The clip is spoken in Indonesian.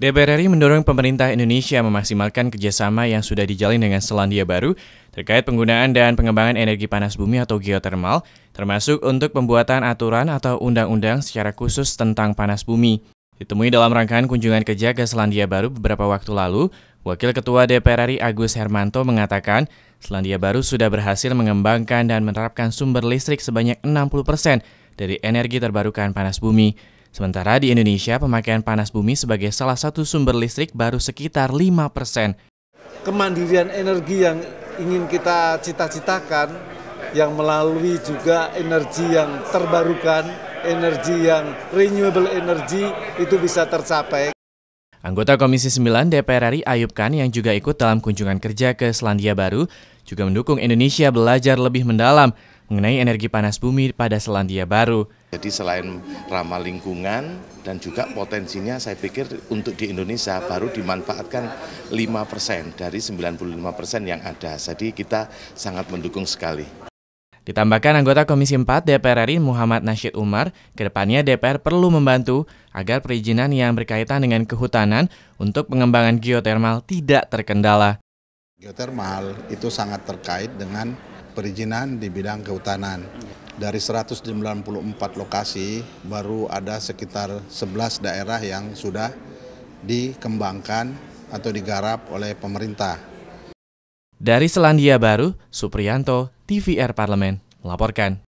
DPR RI mendorong pemerintah Indonesia memaksimalkan kerjasama yang sudah dijalin dengan Selandia Baru terkait penggunaan dan pengembangan energi panas bumi atau geotermal, termasuk untuk pembuatan aturan atau undang-undang secara khusus tentang panas bumi. Ditemui dalam rangkaian kunjungan kerja ke Selandia Baru beberapa waktu lalu, Wakil Ketua DPR RI Agus Hermanto mengatakan, Selandia Baru sudah berhasil mengembangkan dan menerapkan sumber listrik sebanyak 60% persen dari energi terbarukan panas bumi. Sementara di Indonesia, pemakaian panas bumi sebagai salah satu sumber listrik baru sekitar 5%. persen. Kemandirian energi yang ingin kita cita-citakan, yang melalui juga energi yang terbarukan, energi yang renewable energy itu bisa tercapai. Anggota Komisi 9 DPR RI Ayub Khan yang juga ikut dalam kunjungan kerja ke Selandia Baru juga mendukung Indonesia belajar lebih mendalam mengenai energi panas bumi pada Selandia Baru. Jadi selain ramah lingkungan dan juga potensinya saya pikir untuk di Indonesia baru dimanfaatkan 5% dari 95% yang ada. Jadi kita sangat mendukung sekali. Ditambahkan anggota Komisi 4 DPR RI Muhammad Nasir Umar, kedepannya DPR perlu membantu agar perizinan yang berkaitan dengan kehutanan untuk pengembangan geotermal tidak terkendala. Geotermal itu sangat terkait dengan perizinan di bidang kehutanan. Dari 194 lokasi, baru ada sekitar 11 daerah yang sudah dikembangkan atau digarap oleh pemerintah dari Selandia Baru, Suprianto, TVR Parlemen, melaporkan.